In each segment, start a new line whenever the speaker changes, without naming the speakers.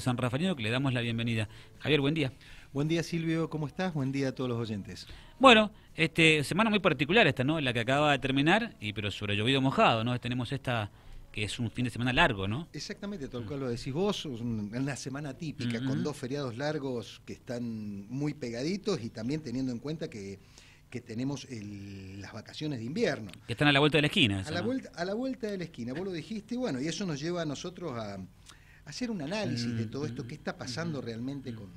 San Rafaelino, que le damos la bienvenida. Javier, buen día. Buen día Silvio, ¿cómo estás? Buen día a todos los oyentes. Bueno, este, semana muy particular esta, ¿no? La que acaba de terminar, y pero sobre llovido mojado, ¿no? Tenemos esta que es un fin de semana largo, ¿no?
Exactamente, tal cual lo decís vos, una semana típica, con dos feriados largos que están muy pegaditos y también teniendo en cuenta que tenemos las vacaciones de invierno.
Que están a la vuelta de la esquina. a, la
vuelta, a la vuelta de la esquina, vos lo dijiste, bueno, y eso nos lleva a nosotros a, hacer un análisis de mm, todo esto, qué está mm, pasando mm, realmente con,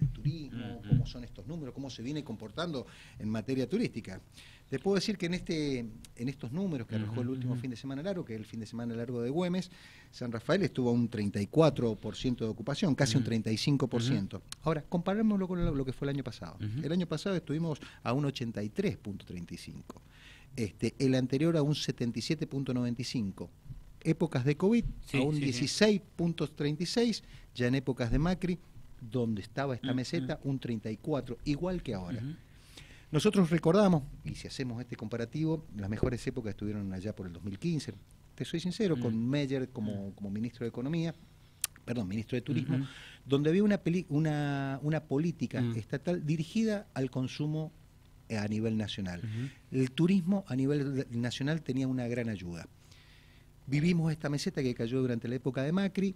el turismo, cómo son estos números, cómo se viene comportando en materia turística. Te puedo decir que en, este, en estos números que arrojó el último fin de semana largo, que es el fin de semana largo de Güemes, San Rafael estuvo a un 34% de ocupación, casi un 35%. Ahora, comparémoslo con lo que fue el año pasado. El año pasado estuvimos a un 83.35%. Este, el anterior a un 77.95% épocas de COVID a un 16.36, ya en épocas de Macri, donde estaba esta meseta, un 34, igual que ahora. Nosotros recordamos, y si hacemos este comparativo, las mejores épocas estuvieron allá por el 2015. Te soy sincero, con mm. Meyer mm. como, ministro de Economía, perdón, ministro de Turismo, donde había una, política mm. estatal dirigida al consumo eh, a nivel nacional. El turismo a nivel nacional tenía una gran ayuda. Vivimos esta meseta que cayó durante la época de Macri,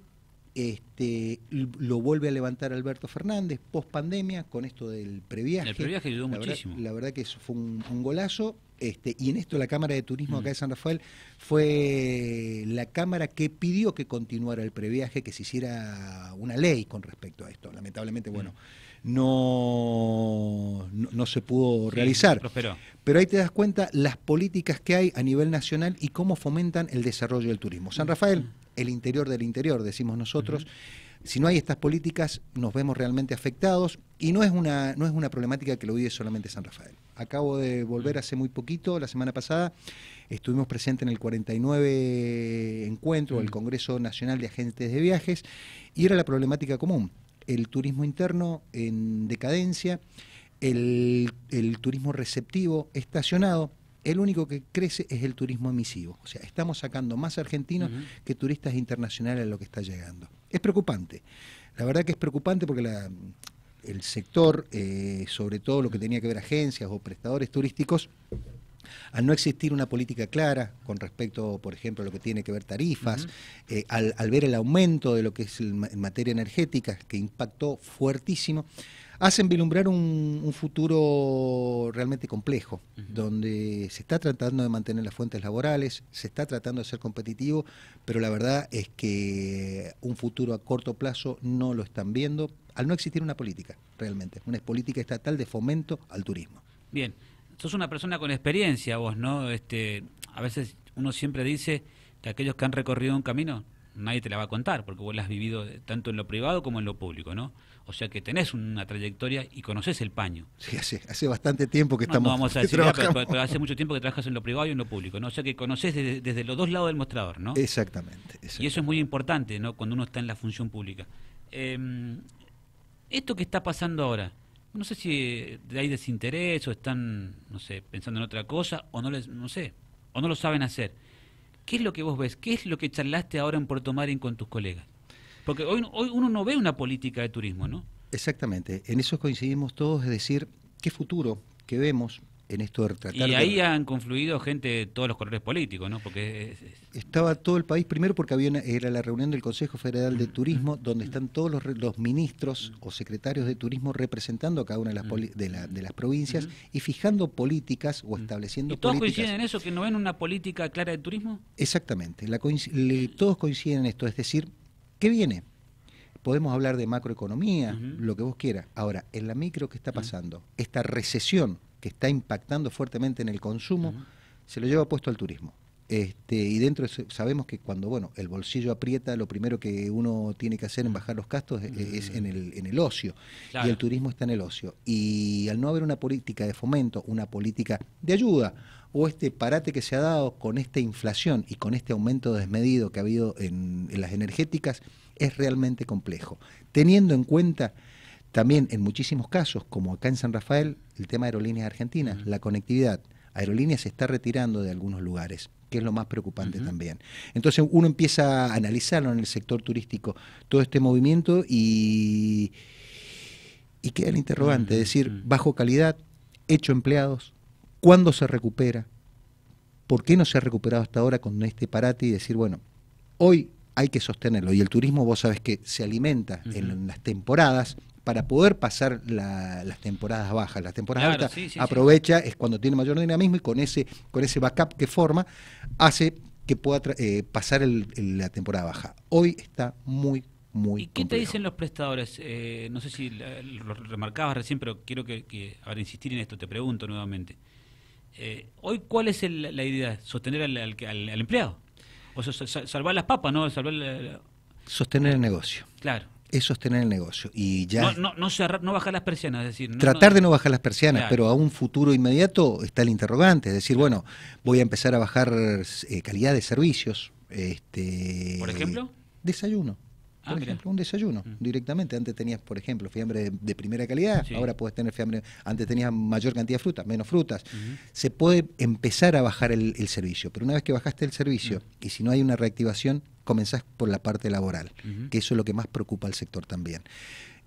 este, lo vuelve a levantar Alberto Fernández post pandemia con esto del previaje. El previaje ayudó la muchísimo. la verdad que eso fue un, golazo. Este, y en esto la Cámara de Turismo acá de San Rafael fue la Cámara que pidió que continuara el previaje, que se hiciera una ley con respecto a esto. Lamentablemente, bueno no, no, se pudo realizar. Pero ahí te das cuenta las políticas que hay a nivel nacional y cómo fomentan el desarrollo del turismo. San mm. Rafael, el interior del interior, decimos nosotros. Si no hay estas políticas, nos vemos realmente afectados y no es una, no es una problemática que lo vive solamente San Rafael. Acabo de volver mm. hace muy poquito, la semana pasada, estuvimos presentes en el 49 encuentro, el mm. Congreso Nacional de Agentes de Viajes, y era la problemática común el turismo interno en decadencia, el, turismo receptivo estacionado, el único que crece es el turismo emisivo. O sea, estamos sacando más argentinos que turistas internacionales a lo que está llegando. Es preocupante. La verdad que es preocupante porque el sector, eh, sobre todo lo que tenía que ver agencias o prestadores turísticos, al no existir una política clara con respecto, por ejemplo, a lo que tiene que ver tarifas, eh, al, ver el aumento de lo que es en materia energética, que impactó fuertísimo, hacen vislumbrar un, futuro realmente complejo, donde se está tratando de mantener las fuentes laborales, se está tratando de ser competitivo, pero la verdad es que un futuro a corto plazo no lo están viendo al no existir una política realmente, una política estatal de fomento al turismo.
Bien, sos una persona con experiencia vos, ¿no? Este, a veces uno siempre dice que aquellos que han recorrido un camino, nadie te la va a contar, porque vos la has vivido eh, tanto en lo privado como en lo público, ¿no? O sea que tenés una trayectoria y conoces el paño.
Sí, hace, hace bastante tiempo que estamos. hace
mucho tiempo que trabajas en lo privado y en lo público, ¿no? O sea que conoces desde, los dos lados del mostrador, ¿no? Exactamente, Y eso es muy importante, ¿no? Cuando uno está en la función pública. Em, esto que está pasando ahora, no sé si hay desinterés o están, no sé, pensando en otra cosa o no les, no sé, o no lo saben hacer. ¿Qué es lo que vos ves? ¿Qué es lo que charlaste ahora en Puerto Marín con tus colegas? Porque hoy, hoy uno no ve una política de turismo, ¿no?
Exactamente, en eso coincidimos todos, es decir, qué futuro que vemos, en esto tratar Y ahí
han confluido gente de todos los colores políticos, ¿no? Porque
estaba todo el país primero porque había era la reunión del Consejo Federal de Turismo donde están todos los, los ministros o secretarios de turismo representando a cada una de las de, las provincias y fijando políticas o estableciendo ¿Y todos coinciden
en eso que no ven una política clara de turismo?
Exactamente, la todos coinciden en esto, es decir, ¿qué viene? podemos hablar de macroeconomía, lo que vos quieras. Ahora, en la micro, ¿qué está pasando? Esta recesión que está impactando fuertemente en el consumo, se lo lleva puesto al turismo. Este, y dentro sabemos que cuando bueno el bolsillo aprieta, lo primero que uno tiene que hacer en bajar los gastos e, e, es, mm. en, el, ocio. Y el turismo está en el ocio. Y al no haber una política de fomento, una política de ayuda, o este parate que se ha dado con esta inflación y con este aumento desmedido que ha habido en las energéticas, es realmente complejo. Teniendo en cuenta también en muchísimos casos, como acá en San Rafael, el tema de aerolíneas argentinas, la conectividad. Aerolíneas se está retirando de algunos lugares, que es lo más preocupante también. Entonces uno empieza a analizarlo en el sector turístico, todo este movimiento y, y queda el interrogante, es decir, bajo calidad, hecho empleados, cuándo se recupera, por qué no se ha recuperado hasta ahora con este parate y decir, bueno, hoy hay que sostenerlo. Y el turismo, vos sabés que se alimenta en las temporadas, para poder pasar la, las temporadas bajas. Las temporadas altas aprovecha, es cuando tiene mayor dinamismo y con ese, con ese backup que forma, hace que pueda eh, pasar la temporada baja. Hoy está muy muy ¿Y qué te
dicen los prestadores? Eh, no sé si lo remarcabas recién, pero quiero que, ahora insistir en esto, te pregunto nuevamente. Eh, hoy, ¿cuál es la idea? ¿Sostener al, empleado? O sea, salvar las papas, ¿no? Salvar
Sostener el negocio. Claro es sostener el negocio. Y ya no,
no, no, cerrar, no bajar las persianas, es decir. tratar de no bajar
las persianas, pero a un futuro inmediato está el interrogante. Es decir, bueno, voy a empezar a bajar eh, calidad de servicios. Este, ¿Por ejemplo? Desayuno. Ah, por ejemplo, un desayuno mm. directamente. Antes tenías, por ejemplo, fiambre de, primera calidad, ahora puedes tener fiambre. Antes tenías mayor cantidad de frutas, menos frutas. Se puede empezar a bajar el, servicio, pero una vez que bajaste el servicio mm. y si no hay una reactivación, comenzás por la parte laboral, que eso es lo que más preocupa al sector también.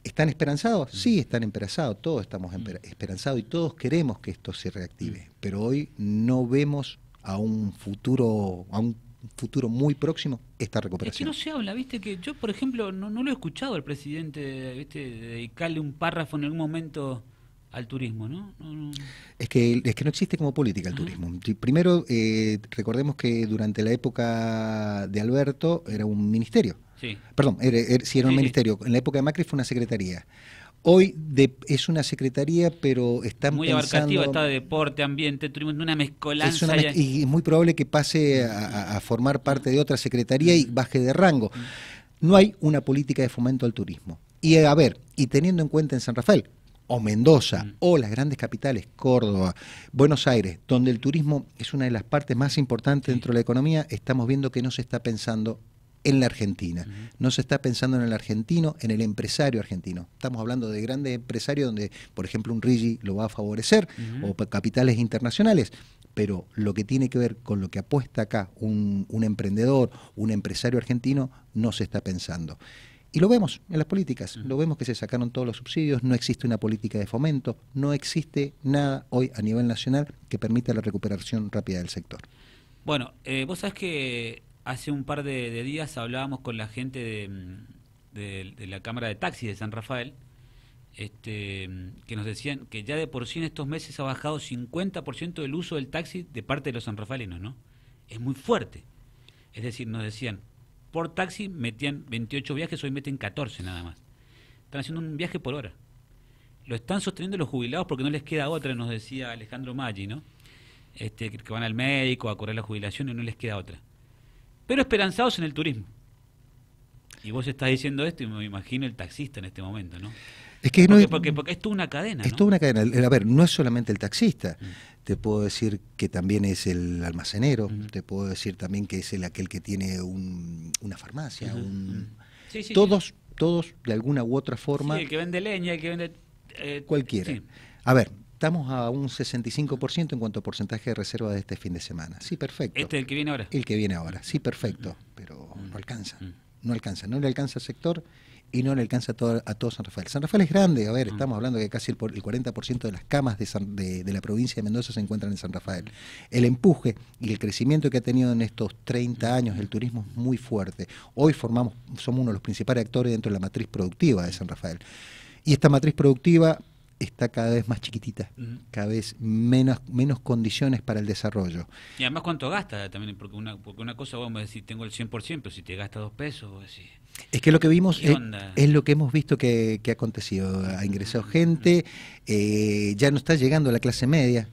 ¿Están esperanzados? Sí, están esperanzados, todos estamos esperanzados y todos queremos que esto se reactive, pero hoy no vemos a un futuro, a un futuro muy próximo esta recuperación. Es que
no se habla, viste, que yo, por ejemplo, no, no lo he escuchado al presidente, viste, dedicarle un párrafo en algún momento al turismo, ¿no?
Es, que, es que no existe como política el ah. turismo. Primero, eh, recordemos que durante la época de Alberto era un ministerio. Sí. Perdón, era, sí era un ministerio. En la época de Macri fue una secretaría. Hoy es una secretaría, pero está muy pensando... Muy abarcativa, está de
deporte, ambiente, turismo, una mezcolanza. y...
es muy probable que pase a, a, formar parte de otra secretaría y baje de rango. Mm. No hay una política de fomento al turismo. Y a ver, y teniendo en cuenta en San Rafael, o Mendoza mm. o las grandes capitales, Córdoba, Buenos Aires, donde el turismo es una de las partes más importantes dentro de la economía, estamos viendo que no se está pensando en la Argentina. No se está pensando en el argentino, en el empresario argentino. Estamos hablando de grandes empresarios donde, por ejemplo, un Rigi lo va a favorecer o capitales internacionales. Pero lo que tiene que ver con lo que apuesta acá un emprendedor, un empresario argentino, no se está pensando. Y lo vemos en las políticas, lo vemos que se sacaron todos los subsidios, no existe una política de fomento, no existe nada hoy a nivel nacional que permita la recuperación rápida del sector.
Bueno, eh, vos sabés que hace un par de, días hablábamos con la gente mm, de, la Cámara de Taxis de San Rafael, este, mm, que nos decían que ya de por sí en estos meses ha bajado 50% el uso del taxi de parte de los sanrafalinos, ¿no? Es muy fuerte. Es decir, nos decían, por taxi metían 28 viajes, hoy meten 14 nada más. Están haciendo un viaje por hora. Lo están sosteniendo los jubilados porque no les queda otra, nos decía Alejandro Maggi, ¿no? Este, que van al médico a correr la jubilación y no les queda otra. Pero esperanzados en el turismo. Y vos estás diciendo esto y me imagino el taxista en este momento, ¿no?
Es que no, porque,
porque, esto es una cadena. Es una
cadena. A ver, no es solamente el taxista. Mm te puedo decir que también es el almacenero, te puedo decir también que es el aquel que tiene una farmacia, todos, todos de alguna u otra forma. el
que vende leña, el que vende... Eh, cualquiera.
A ver, estamos a un 65% en cuanto a porcentaje de reserva de este fin de semana. Sí, perfecto.
¿Este el que viene ahora?
El que viene ahora, sí, perfecto, pero no alcanza, no alcanza, no le alcanza al sector y no le alcanza a todo, a San Rafael. San Rafael es grande, a ver, mm. estamos hablando que casi el, el 40% de las camas de, la provincia de Mendoza se encuentran en San Rafael. El empuje y el crecimiento que ha tenido en estos 30 mm. años el turismo es muy fuerte. Hoy formamos, somos uno de los principales actores dentro de la matriz productiva de San Rafael. Y esta matriz productiva está cada vez más chiquitita, cada vez menos, menos condiciones para el desarrollo.
Y además cuánto gasta también, porque una, porque una cosa vamos a decir, tengo el 100%, pero si te gasta dos pesos,
Es que lo que vimos es, lo que hemos visto que, ha acontecido. Ha ingresado gente, eh, ya no está llegando a la clase media.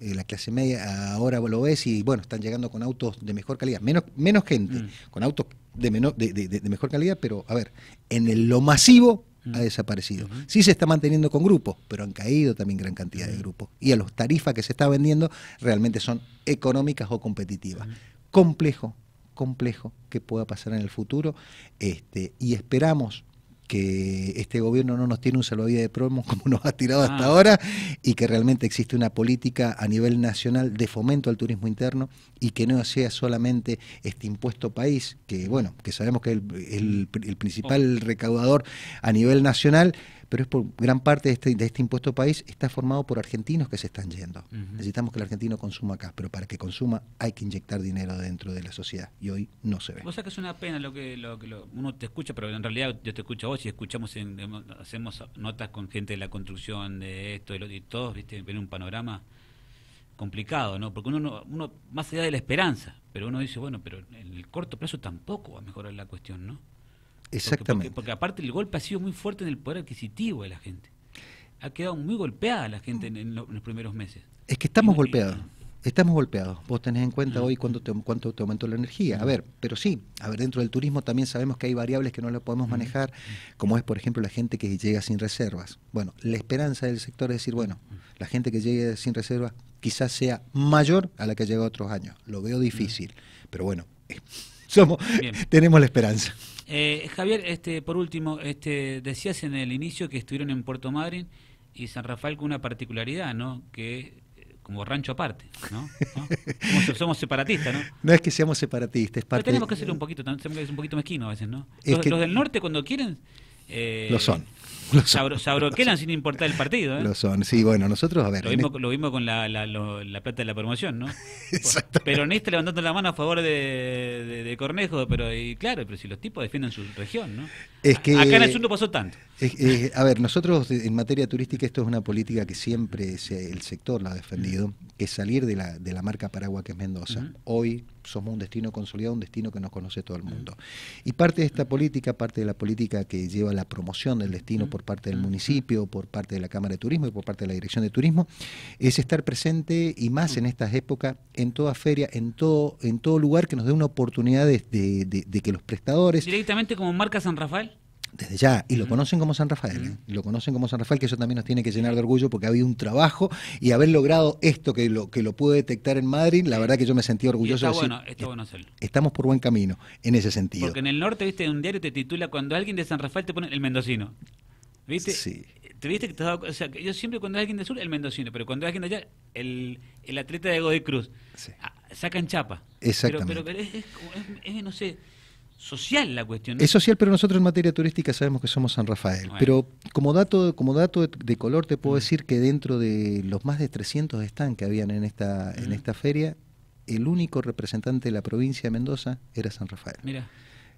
Eh, la clase media ahora lo ves y bueno, están llegando con autos de mejor calidad. Menos, menos gente, mm. con autos de, menor, de, de, mejor calidad, pero a ver, en el, lo masivo ha desaparecido. Sí se está manteniendo con grupos, pero han caído también gran cantidad de grupos. Y a los tarifas que se está vendiendo realmente son económicas o competitivas. Complejo, complejo que pueda pasar en el futuro. Este, y esperamos que este gobierno no nos tiene un salvavidas de promos como nos ha tirado hasta ah. ahora y que realmente existe una política a nivel nacional de fomento al turismo interno y que no sea solamente este impuesto país, que bueno, que sabemos que es el principal oh. recaudador a nivel nacional, pero es por gran parte de este, este impuesto país está formado por argentinos que se están yendo. Necesitamos que el argentino consuma acá, pero para que consuma hay que inyectar dinero dentro de la sociedad y hoy no se ve.
Vos sea que es una pena lo que, uno te escucha, pero en realidad yo te escucho a vos y escuchamos, hacemos notas con gente de la construcción, de esto, de lo, y todos, viste, ven un panorama complicado, ¿no? Porque uno, uno, más allá de la esperanza, pero uno dice, bueno, pero en el corto plazo tampoco va a mejorar la cuestión, ¿no? Exactamente. Porque, aparte el golpe ha sido muy fuerte en el poder adquisitivo de la gente. Ha quedado muy golpeada la gente en, los primeros meses.
Es que estamos golpeados. estamos golpeados. Vos tenés en cuenta mm. hoy cuánto te, cuánto aumentó la energía. A mm. ver, pero sí, a ver, dentro del turismo también sabemos que hay variables que no las podemos mm. manejar, como es, por ejemplo, la gente que llega sin reservas. Bueno, la esperanza del sector es decir, bueno, la gente que llegue sin reservas quizás sea mayor a la que llega otros años. Lo veo difícil, pero bueno, somos, tenemos la esperanza.
Eh, Javier, este, por último, este, decías en el inicio que estuvieron en Puerto Madryn y San Rafael con una particularidad, ¿no? Que eh, como rancho aparte, ¿no? Como somos separatistas, ¿no?
No es que seamos separatistas, es Pero tenemos que ser un
poquito, también, es un poquito mezquino a veces, ¿no? los del norte cuando quieren eh, lo son. sabroquenan sabroquelan sin importar el partido. ¿eh? Lo
son, sí, bueno, nosotros, a ver. Lo
vimos, con la, la, plata de la promoción, ¿no? pero Peronista levantando la mano a favor de, Cornejo, pero claro, pero si los tipos defienden su región, ¿no? Es que, Acá en el sur no pasó tanto.
a ver, nosotros en materia turística, esto es una política que siempre el sector la ha defendido, que mm. es salir de la, de la marca Paraguay que es Mendoza. Hoy somos un destino consolidado, un destino que nos conoce todo el mm. mundo. Y parte de esta política, parte de la política que lleva la promoción del destino mm. por parte del mm. municipio, por parte de la Cámara de Turismo y por parte de la Dirección de Turismo, es estar presente y más en estas épocas, en toda feria, en todo, en todo lugar que nos dé una oportunidad de, de que los prestadores...
Directamente como marca San Rafael
desde ya, y lo conocen como San Rafael, ¿eh? lo conocen como San Rafael, que eso también nos tiene que llenar de orgullo porque ha habido un trabajo y haber logrado esto que lo, que lo pude detectar en Madrid, la verdad que yo me sentí orgulloso. está bueno, hacerlo. Estamos por buen camino en ese sentido.
Porque en el norte, viste, un diario te titula cuando alguien de San Rafael te pone el mendocino. ¿Viste? Sí. ¿Te viste que te o sea, yo siempre cuando hay alguien del sur, el mendocino, pero cuando hay alguien de allá, el, el atleta de Godoy Cruz. Ah, sacan chapa. Exactamente. Pero, es, es, no sé social la cuestión. Es
social, pero nosotros en materia turística sabemos que somos San Rafael. Pero como dato, como dato de, color te puedo mm. decir que dentro de los más de 300 stands que habían en esta, en mm. esta feria, el único representante de la provincia de Mendoza era San Rafael. Mira.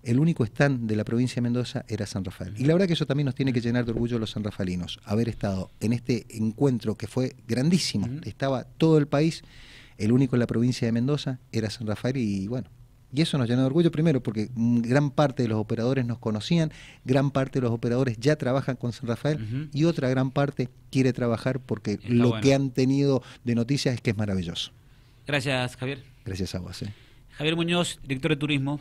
El único stand de la provincia de Mendoza era San Rafael. Y la verdad que eso también nos tiene que llenar de orgullo los los sanrafalinos, haber estado en este encuentro que fue grandísimo. Mm. Estaba todo el país, el único en la provincia de Mendoza era San Rafael y bueno, y eso nos llena de orgullo primero porque gran parte de los operadores nos conocían, gran parte de los operadores ya trabajan con San Rafael y otra gran parte quiere trabajar porque lo que han tenido de noticias es que es maravilloso.
Gracias, Javier.
Gracias a vos. Eh.
Javier Muñoz, director de turismo.